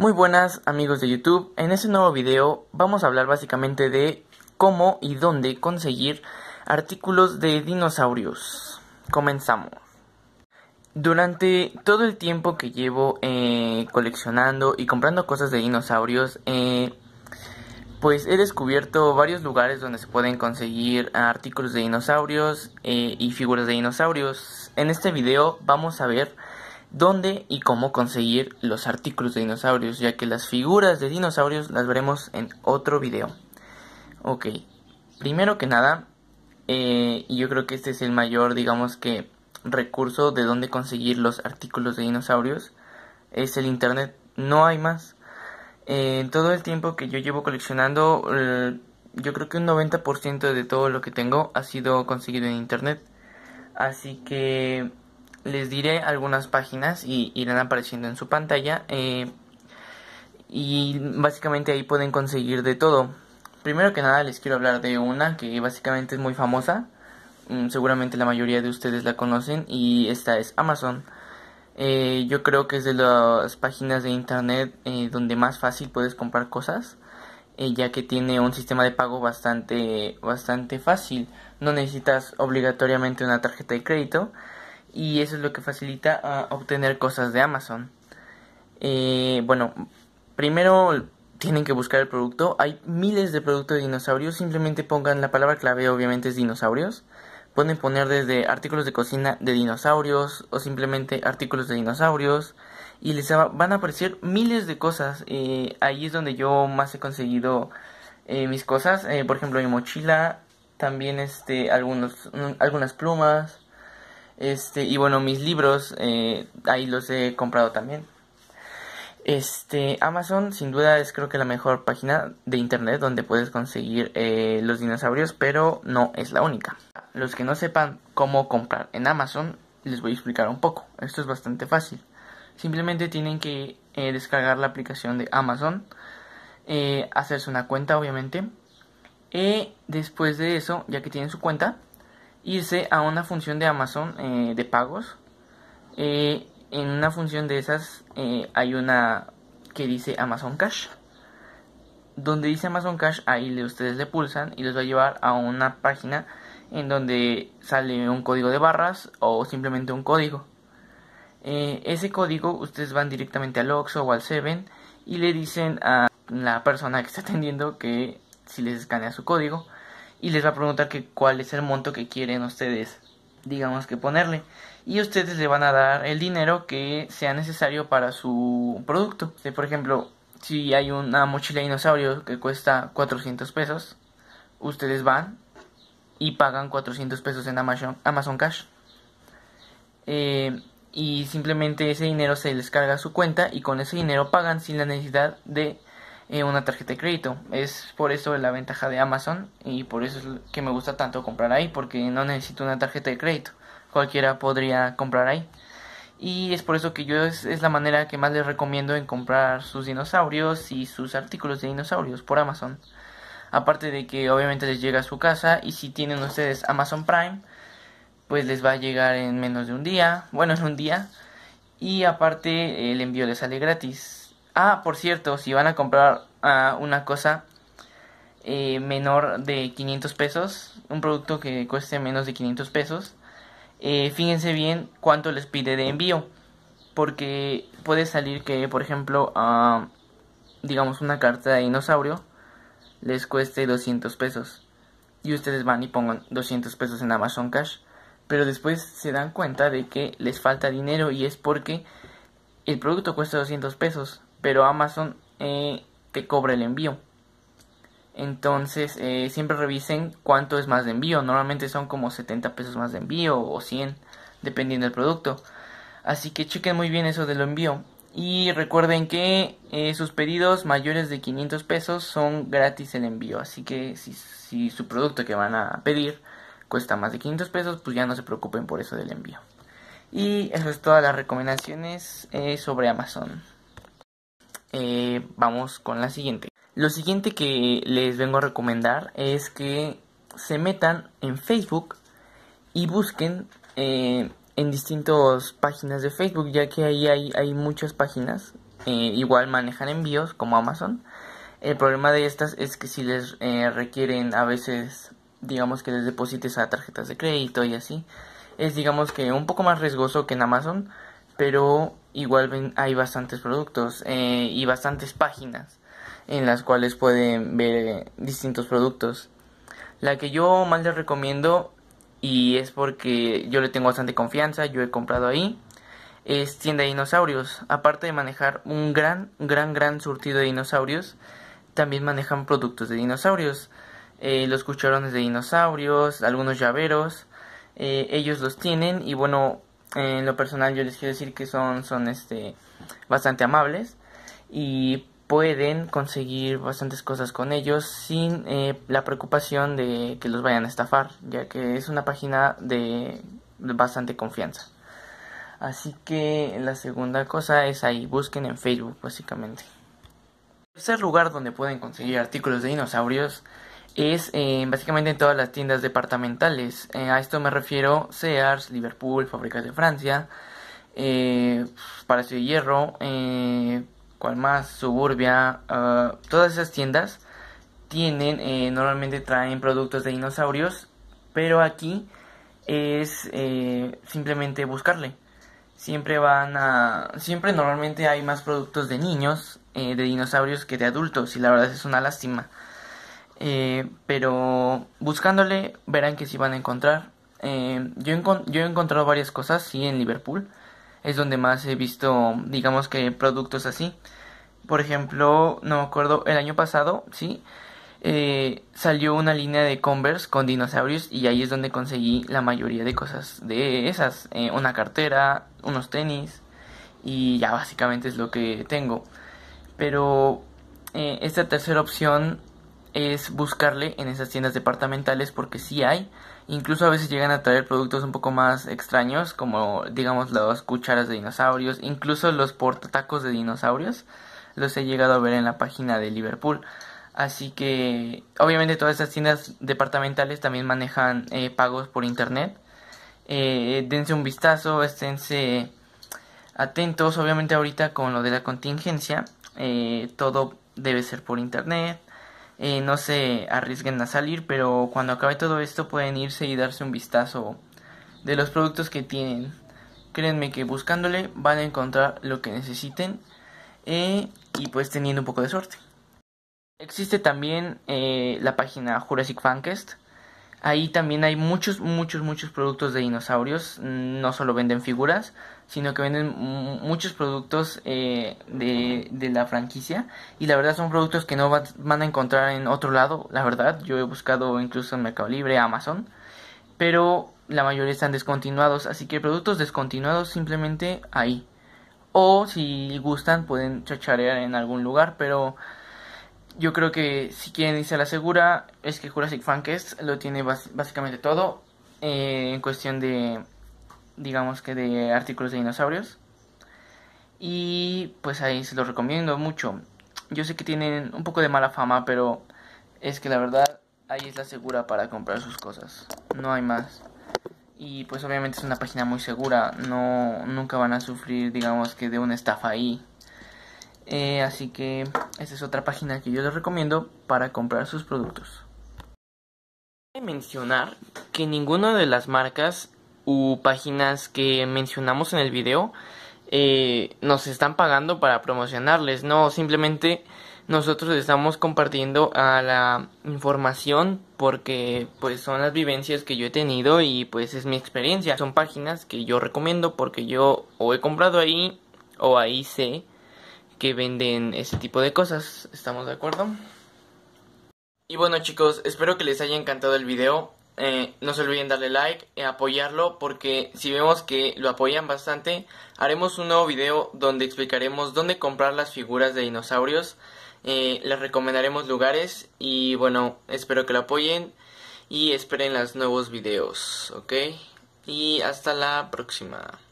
Muy buenas amigos de YouTube, en este nuevo video vamos a hablar básicamente de cómo y dónde conseguir artículos de dinosaurios. Comenzamos. Durante todo el tiempo que llevo eh, coleccionando y comprando cosas de dinosaurios, eh, pues he descubierto varios lugares donde se pueden conseguir artículos de dinosaurios eh, y figuras de dinosaurios. En este video vamos a ver dónde y cómo conseguir los artículos de dinosaurios, ya que las figuras de dinosaurios las veremos en otro video. Ok, primero que nada, eh, y yo creo que este es el mayor, digamos que, recurso de dónde conseguir los artículos de dinosaurios, es el Internet, no hay más. en eh, todo el tiempo que yo llevo coleccionando, eh, yo creo que un 90% de todo lo que tengo ha sido conseguido en Internet. Así que les diré algunas páginas y irán apareciendo en su pantalla. Eh, y básicamente ahí pueden conseguir de todo. Primero que nada les quiero hablar de una que básicamente es muy famosa. Mm, seguramente la mayoría de ustedes la conocen y esta es Amazon. Eh, yo creo que es de las páginas de internet eh, donde más fácil puedes comprar cosas, ya que tiene un sistema de pago bastante, bastante fácil. No necesitas obligatoriamente una tarjeta de crédito y eso es lo que facilita ah, obtener cosas de Amazon. Eh, bueno, primero tienen que buscar el producto. Hay miles de productos de dinosaurios. Simplemente pongan la palabra clave, obviamente es dinosaurios. Pueden poner desde artículos de cocina de dinosaurios o simplemente artículos de dinosaurios. Y les van a aparecer miles de cosas. Eh, ahí es donde yo más he conseguido eh, mis cosas. por ejemplo, mi mochila. También este, algunos, algunas plumas este, y bueno, mis libros, eh, ahí los he comprado también. Este, Amazon sin duda es creo que la mejor página de internet donde puedes conseguir eh, los dinosaurios, pero no es la única. Los que no sepan cómo comprar en Amazon, les voy a explicar un poco. Esto es bastante fácil. Simplemente tienen que eh, descargar la aplicación de Amazon, hacerse una cuenta obviamente. Y después de eso, ya que tienen su cuenta, irse a una función de Amazon eh, de pagos. Eh, en una función de esas eh, hay una que dice Amazon Cash. Donde dice Amazon Cash, ahí le, ustedes le pulsan y les va a llevar a una página en donde sale un código de barras o simplemente un código. ese código ustedes van directamente al Oxxo o al Seven y le dicen a la persona que está atendiendo que si les escanea su código y les va a preguntar que cuál es el monto que quieren ustedes, digamos que ponerle. Y ustedes le van a dar el dinero que sea necesario para su producto. Por ejemplo, si hay una mochila de dinosaurio que cuesta 400 pesos, ustedes van y pagan 400 pesos en Amazon, Amazon Cash. Eh, y simplemente ese dinero se les carga a su cuenta y con ese dinero pagan sin la necesidad de eh, una tarjeta de crédito. Es por eso la ventaja de Amazon y por eso es que me gusta tanto comprar ahí porque no necesito una tarjeta de crédito. Cualquiera podría comprar ahí. Y es por eso que yo es, es la manera que más les recomiendo en comprar sus dinosaurios y sus artículos de dinosaurios por Amazon. Aparte de que obviamente les llega a su casa y si tienen ustedes Amazon Prime, pues les va a llegar en menos de un día, bueno, en un día. Y aparte el envío les sale gratis. Ah, por cierto, si van a comprar ah, una cosa eh, menor de 500 pesos, un producto que cueste menos de 500 pesos, eh, fíjense bien cuánto les pide de envío. Porque puede salir que, por ejemplo, ah, digamos una carta de dinosaurio les cueste 200 pesos. Y ustedes van y pongan 200 pesos en Amazon Cash. Pero después se dan cuenta de que les falta dinero y es porque el producto cuesta 200 pesos pero Amazon eh, te cobra el envío. Entonces eh, siempre revisen cuánto es más de envío. Normalmente son como 70 pesos más de envío o 100 dependiendo del producto. Así que chequen muy bien eso del envío. Y recuerden que eh, sus pedidos mayores de 500 pesos son gratis el envío. Así que si, su producto que van a pedir cuesta más de 500 pesos, pues ya no se preocupen por eso del envío. Y eso es todas las recomendaciones sobre Amazon. Eh, vamos con la siguiente. Lo siguiente que les vengo a recomendar es que se metan en Facebook y busquen eh, en distintas páginas de Facebook, ya que ahí hay, hay muchas páginas, eh, igual manejan envíos como Amazon. El problema de estas es que si les requieren a veces, digamos que les deposites a tarjetas de crédito y así, es digamos que un poco más riesgoso que en Amazon, pero igual ven, hay bastantes productos eh, y bastantes páginas en las cuales pueden ver eh, distintos productos. La que yo más les recomiendo y es porque yo le tengo bastante confianza, yo he comprado ahí, es tienda de dinosaurios. Aparte de manejar un gran, gran, gran surtido de dinosaurios, también manejan productos de dinosaurios. Eh, los cucharones de dinosaurios, algunos llaveros, ellos los tienen y bueno, en lo personal yo les quiero decir que son, son este, bastante amables y pueden conseguir bastantes cosas con ellos sin eh, la preocupación de que los vayan a estafar, ya que es una página de, bastante confianza. Así que la segunda cosa es ahí, busquen en Facebook básicamente. El tercer lugar donde pueden conseguir artículos de dinosaurios es eh, básicamente en todas las tiendas departamentales. Eh, a esto me refiero Sears, Liverpool, Fábricas de Francia, eh, Palacio de Hierro, eh, cual más, Suburbia, todas esas tiendas tienen, normalmente traen productos de dinosaurios, pero aquí es simplemente buscarle. Siempre van a... Siempre normalmente hay más productos de niños, de dinosaurios que de adultos y la verdad es una lástima. Eh, pero buscándole verán que si van a encontrar. Eh, yo, yo, he encontrado varias cosas, sí, en Liverpool. Es donde más he visto, digamos que, productos así. Por ejemplo, no me acuerdo, el año pasado, sí, eh, salió una línea de Converse con dinosaurios y ahí es donde conseguí la mayoría de cosas de esas. una cartera, unos tenis y ya básicamente es lo que tengo. Pero esta tercera opción es buscarle en esas tiendas departamentales porque sí hay. Incluso a veces llegan a traer productos un poco más extraños, como digamos las cucharas de dinosaurios, incluso los portatacos de dinosaurios. Los he llegado a ver en la página de Liverpool. Así que obviamente todas esas tiendas departamentales también manejan eh, pagos por internet. Eh, dense un vistazo, esténse atentos. Obviamente ahorita con lo de la contingencia, eh, todo debe ser por internet eh, no se arriesguen a salir, pero cuando acabe todo esto pueden irse y darse un vistazo de los productos que tienen. Créanme que buscándole van a encontrar lo que necesiten eh, y pues teniendo un poco de suerte. Existe también eh, la página Jurassic Fancast Ahí también hay muchos, muchos, muchos productos de dinosaurios. Mm, no solo venden figuras, sino que venden muchos productos eh, de, de, la franquicia. Y la verdad son productos que no van a encontrar en otro lado. La verdad, yo he buscado incluso en Mercado Libre, Amazon. Pero la mayoría están descontinuados. Así que productos descontinuados simplemente ahí. O si gustan pueden chacharear en algún lugar, pero yo creo que si quieren irse a la segura, es que Jurassic Funkest lo tiene básicamente todo eh, en cuestión de, digamos que de artículos de dinosaurios. Y pues ahí se los recomiendo mucho. Yo sé que tienen un poco de mala fama, pero es que la verdad ahí es la segura para comprar sus cosas. No hay más. Y pues obviamente es una página muy segura. No, nunca van a sufrir, digamos que de una estafa ahí. Eh, así que esa es otra página que yo les recomiendo para comprar sus productos. mencionar que ninguna de las marcas u páginas que mencionamos en el video eh, nos están pagando para promocionarles, no, simplemente nosotros estamos compartiendo la información porque pues son las vivencias que yo he tenido y pues es mi experiencia. Son páginas que yo recomiendo porque yo o he comprado ahí o ahí sé que venden ese tipo de cosas. ¿Estamos de acuerdo? Y bueno chicos, espero que les haya encantado el video. Eh, no se olviden darle like y apoyarlo porque si vemos que lo apoyan bastante, haremos un nuevo video donde explicaremos dónde comprar las figuras de dinosaurios. Eh, les recomendaremos lugares y bueno, espero que lo apoyen y esperen los nuevos videos, ¿ok? Y hasta la próxima.